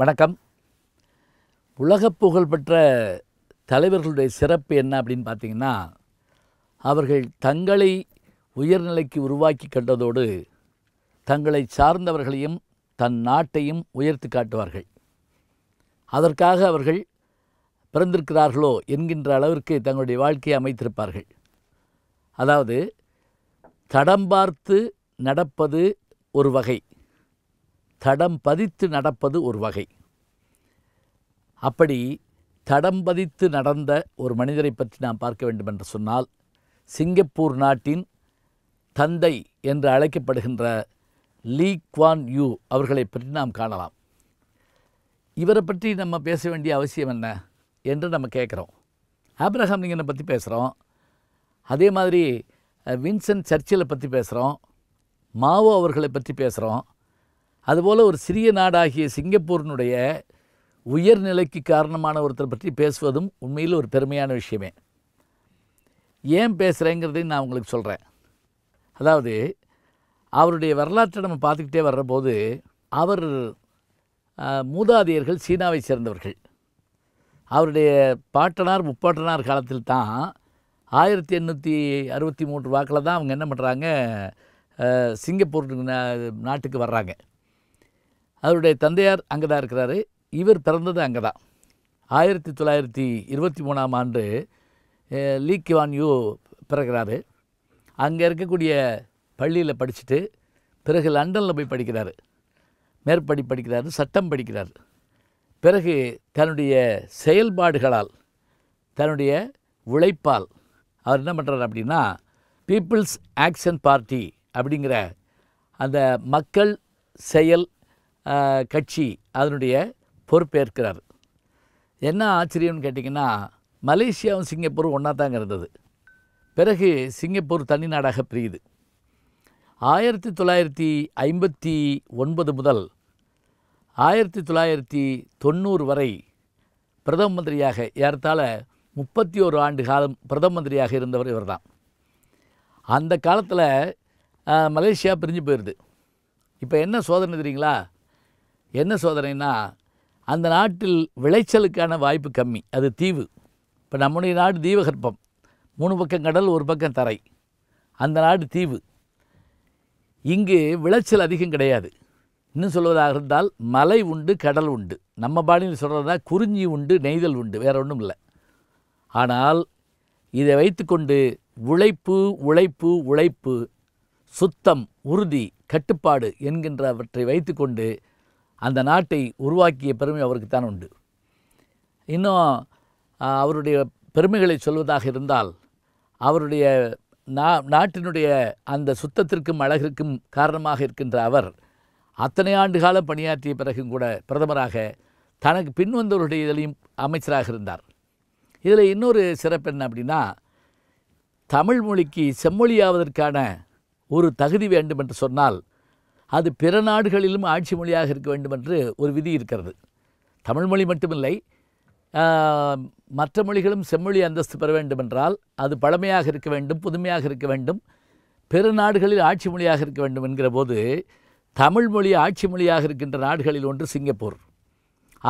வணக்கம் புகழ் புகழ்பெற்ற தலைவர்களுடைய சிறப்பு என்ன அப்படின்னு பார்த்திங்கன்னா அவர்கள் தங்களை உயர்நிலைக்கு உருவாக்கி கண்டதோடு தங்களை சார்ந்தவர்களையும் தன் நாட்டையும் உயர்த்து காட்டுவார்கள் அதற்காக அவர்கள் பிறந்திருக்கிறார்களோ என்கின்ற அளவிற்கு தங்களுடைய வாழ்க்கையை அமைத்திருப்பார்கள் அதாவது தடம் பார்த்து நடப்பது ஒரு வகை தடம் பதித்து நடப்பது ஒரு வகை அப்படி தடம் பதித்து நடந்த ஒரு மனிதரை பற்றி நாம் பார்க்க வேண்டும் என்று சொன்னால் சிங்கப்பூர் நாட்டின் தந்தை என்று அழைக்கப்படுகின்ற லீ குவான் யூ அவர்களை பற்றி நாம் காணலாம் இவரை பற்றி நம்ம பேச வேண்டிய அவசியம் என்ன என்று நம்ம கேட்குறோம் ஆப்ரஹாம் லிங்கனை பற்றி பேசுகிறோம் அதே மாதிரி வின்சென்ட் சர்ச்சிலை பற்றி பேசுகிறோம் மாவோ அவர்களை பற்றி பேசுகிறோம் அதுபோல் ஒரு சிறிய நாடாகிய சிங்கப்பூரினுடைய உயர்நிலைக்கு காரணமான ஒருத்தர் பற்றி பேசுவதும் உண்மையில் ஒரு பெருமையான விஷயமே ஏன் பேசுகிறேங்கிறதையும் நான் உங்களுக்கு சொல்கிறேன் அதாவது அவருடைய வரலாற்றை நம்ம பார்த்துக்கிட்டே வர்றபோது அவர் மூதாதையர்கள் சீனாவை சேர்ந்தவர்கள் அவருடைய பாட்டனார் முப்பாட்டனார் காலத்தில் தான் ஆயிரத்தி எண்ணூற்றி அறுபத்தி மூன்று வாக்கில் தான் அவங்க என்ன பண்ணுறாங்க சிங்கப்பூர் நாட்டுக்கு வர்றாங்க அவருடைய தந்தையார் அங்கே தான் இருக்கிறாரு இவர் பிறந்தது அங்கே தான் ஆயிரத்தி தொள்ளாயிரத்தி இருபத்தி மூணாம் ஆண்டு லீ யூ பிறகுறாரு அங்கே இருக்கக்கூடிய பள்ளியில் படிச்சுட்டு பிறகு லண்டனில் போய் படிக்கிறார் மேற்படி படிக்கிறாரு சட்டம் படிக்கிறார் பிறகு தன்னுடைய செயல்பாடுகளால் தன்னுடைய உழைப்பால் அவர் என்ன பண்ணுறாரு அப்படின்னா பீப்புள்ஸ் ஆக்ஷன் பார்ட்டி அப்படிங்கிற அந்த மக்கள் செயல் கட்சி அதனுடைய பொறுப்பேற்கிறார் என்ன ஆச்சரியம்னு கேட்டிங்கன்னா மலேசியாவும் சிங்கப்பூரும் ஒன்றா தாங்க இருந்தது பிறகு சிங்கப்பூர் தனி நாடாக பிரியுது ஆயிரத்தி தொள்ளாயிரத்தி ஐம்பத்தி ஒன்பது முதல் ஆயிரத்தி தொள்ளாயிரத்தி தொண்ணூறு வரை பிரதம மந்திரியாக ஏறத்தாழ முப்பத்தி ஒரு ஆண்டு காலம் பிரதம மந்திரியாக இருந்தவர் இவர் தான் அந்த காலத்தில் மலேசியா பிரிஞ்சு போயிடுது இப்போ என்ன சோதனை தெரியுங்களா என்ன சோதனைன்னா அந்த நாட்டில் விளைச்சலுக்கான வாய்ப்பு கம்மி அது தீவு இப்போ நம்முடைய நாடு தீபகற்பம் மூணு பக்கம் கடல் ஒரு பக்கம் தரை அந்த நாடு தீவு இங்கு விளைச்சல் அதிகம் கிடையாது இன்னும் சொல்வதாக இருந்தால் மலை உண்டு கடல் உண்டு நம்ம பாடியில் சொல்கிறதா குறிஞ்சி உண்டு நெய்தல் உண்டு வேறு ஒன்றும் இல்லை ஆனால் இதை வைத்துக்கொண்டு உழைப்பு உழைப்பு உழைப்பு சுத்தம் உறுதி கட்டுப்பாடு என்கின்றவற்றை வைத்துக்கொண்டு அந்த நாட்டை உருவாக்கிய பெருமை அவருக்கு தான் உண்டு இன்னும் அவருடைய பெருமைகளை சொல்வதாக இருந்தால் அவருடைய நா நாட்டினுடைய அந்த சுத்தத்திற்கும் அழகிற்கும் காரணமாக இருக்கின்ற அவர் அத்தனை ஆண்டு கால பணியாற்றிய பிறகும் கூட பிரதமராக தனக்கு பின்வந்தவருடைய இதிலையும் அமைச்சராக இருந்தார் இதில் இன்னொரு சிறப்பு என்ன அப்படின்னா தமிழ் மொழிக்கு செம்மொழியாவதற்கான ஒரு தகுதி வேண்டும் என்று சொன்னால் அது பிற நாடுகளிலும் ஆட்சி மொழியாக இருக்க வேண்டும் என்று ஒரு விதி இருக்கிறது தமிழ் மொழி மட்டுமில்லை மற்ற மொழிகளும் செம்மொழி அந்தஸ்து பெற வேண்டுமென்றால் அது பழமையாக இருக்க வேண்டும் புதுமையாக இருக்க வேண்டும் பிற நாடுகளில் ஆட்சி மொழியாக இருக்க வேண்டும் என்கிற போது தமிழ் மொழி ஆட்சி மொழியாக இருக்கின்ற நாடுகளில் ஒன்று சிங்கப்பூர்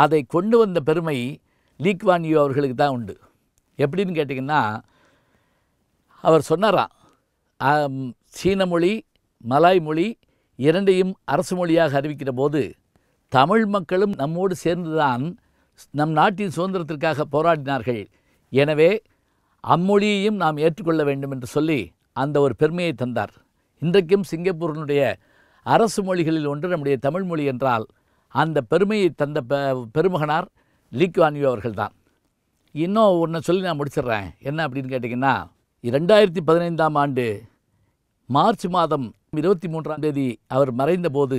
அதை கொண்டு வந்த பெருமை லீக்வான் யூ அவர்களுக்கு தான் உண்டு எப்படின்னு கேட்டிங்கன்னா அவர் சொன்னாரா சீன மொழி மலாய் மொழி இரண்டையும் அரசு மொழியாக அறிவிக்கிற போது தமிழ் மக்களும் நம்மோடு சேர்ந்துதான் நம் நாட்டின் சுதந்திரத்திற்காக போராடினார்கள் எனவே அம்மொழியையும் நாம் ஏற்றுக்கொள்ள வேண்டும் என்று சொல்லி அந்த ஒரு பெருமையை தந்தார் இன்றைக்கும் சிங்கப்பூரினுடைய அரசு மொழிகளில் ஒன்று நம்முடைய தமிழ் மொழி என்றால் அந்த பெருமையை தந்த பெருமகனார் லீக்வான்யூ அவர்கள்தான் இன்னும் ஒன்று சொல்லி நான் முடிச்சிடுறேன் என்ன அப்படின்னு கேட்டிங்கன்னா ரெண்டாயிரத்தி பதினைந்தாம் ஆண்டு மார்ச் மாதம் இருபத்தி மூன்றாம் தேதி அவர் மறைந்தபோது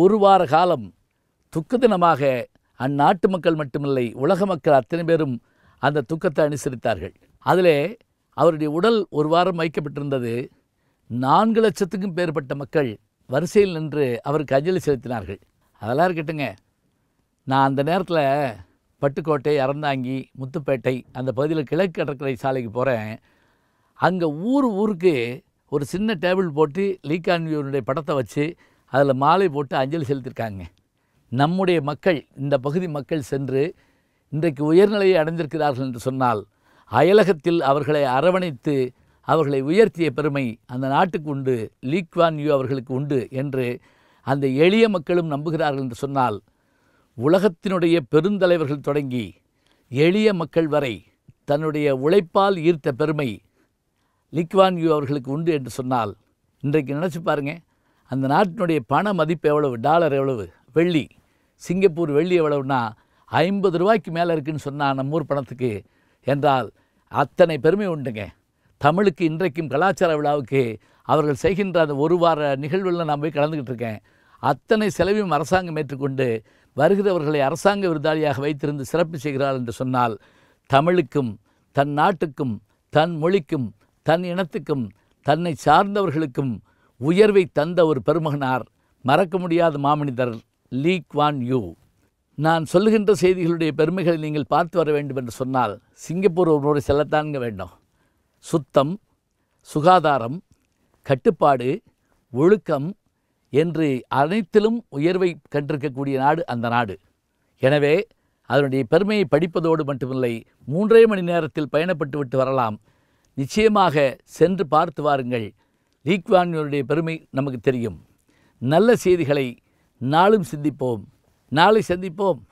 ஒரு வார காலம் துக்க தினமாக அந்நாட்டு மக்கள் மட்டுமில்லை உலக மக்கள் அத்தனை பேரும் அந்த துக்கத்தை அனுசரித்தார்கள் அதிலே அவருடைய உடல் ஒரு வாரம் வைக்கப்பட்டிருந்தது நான்கு லட்சத்துக்கும் பேர்பட்ட மக்கள் வரிசையில் நின்று அவருக்கு அஞ்சலி செலுத்தினார்கள் அதெல்லாம் இருக்கட்டுங்க நான் அந்த நேரத்தில் பட்டுக்கோட்டை அறந்தாங்கி முத்துப்பேட்டை அந்த பகுதியில் கிழக்கு கடற்கரை சாலைக்கு போகிறேன் அங்கே ஊர் ஊருக்கு ஒரு சின்ன டேபிள் போட்டு லீகான்வியோனுடைய படத்தை வச்சு அதில் மாலை போட்டு அஞ்சலி செலுத்திருக்காங்க நம்முடைய மக்கள் இந்த பகுதி மக்கள் சென்று இன்றைக்கு உயர்நிலையை அடைந்திருக்கிறார்கள் என்று சொன்னால் அயலகத்தில் அவர்களை அரவணைத்து அவர்களை உயர்த்திய பெருமை அந்த நாட்டுக்கு உண்டு லீக்வான் யூ அவர்களுக்கு உண்டு என்று அந்த எளிய மக்களும் நம்புகிறார்கள் என்று சொன்னால் உலகத்தினுடைய பெருந்தலைவர்கள் தொடங்கி எளிய மக்கள் வரை தன்னுடைய உழைப்பால் ஈர்த்த பெருமை லிக்வான் யூ அவர்களுக்கு உண்டு என்று சொன்னால் இன்றைக்கு நினச்சி பாருங்க அந்த நாட்டினுடைய பண மதிப்பு எவ்வளவு டாலர் எவ்வளவு வெள்ளி சிங்கப்பூர் வெள்ளி எவ்வளவுன்னா ஐம்பது ரூபாய்க்கு மேலே இருக்குதுன்னு சொன்னால் நம்ம ஊர் பணத்துக்கு என்றால் அத்தனை பெருமை உண்டுங்க தமிழுக்கு இன்றைக்கும் கலாச்சார விழாவுக்கு அவர்கள் செய்கின்ற அந்த ஒரு வார நிகழ்வுகளில் நான் போய் கலந்துக்கிட்டு இருக்கேன் அத்தனை செலவையும் அரசாங்கம் ஏற்றுக்கொண்டு வருகிறவர்களை அரசாங்க விருதாளியாக வைத்திருந்து சிறப்பு செய்கிறார் என்று சொன்னால் தமிழுக்கும் தன் நாட்டுக்கும் தன் மொழிக்கும் தன் இனத்துக்கும் தன்னை சார்ந்தவர்களுக்கும் உயர்வை தந்த ஒரு பெருமகனார் மறக்க முடியாத மாமனிதர் லீ குவான் யூ நான் சொல்லுகின்ற செய்திகளுடைய பெருமைகளை நீங்கள் பார்த்து வர வேண்டும் என்று சொன்னால் சிங்கப்பூர் ஒரு முறை செல்லத்தான்க வேண்டும் சுத்தம் சுகாதாரம் கட்டுப்பாடு ஒழுக்கம் என்று அனைத்திலும் உயர்வை கண்டிருக்கக்கூடிய நாடு அந்த நாடு எனவே அதனுடைய பெருமையை படிப்பதோடு மட்டுமில்லை மூன்றே மணி நேரத்தில் பயணப்பட்டு விட்டு வரலாம் நிச்சயமாக சென்று பார்த்து வாருங்கள் லீக்வானியருடைய பெருமை நமக்கு தெரியும் நல்ல செய்திகளை நாளும் சிந்திப்போம் நாளை சந்திப்போம்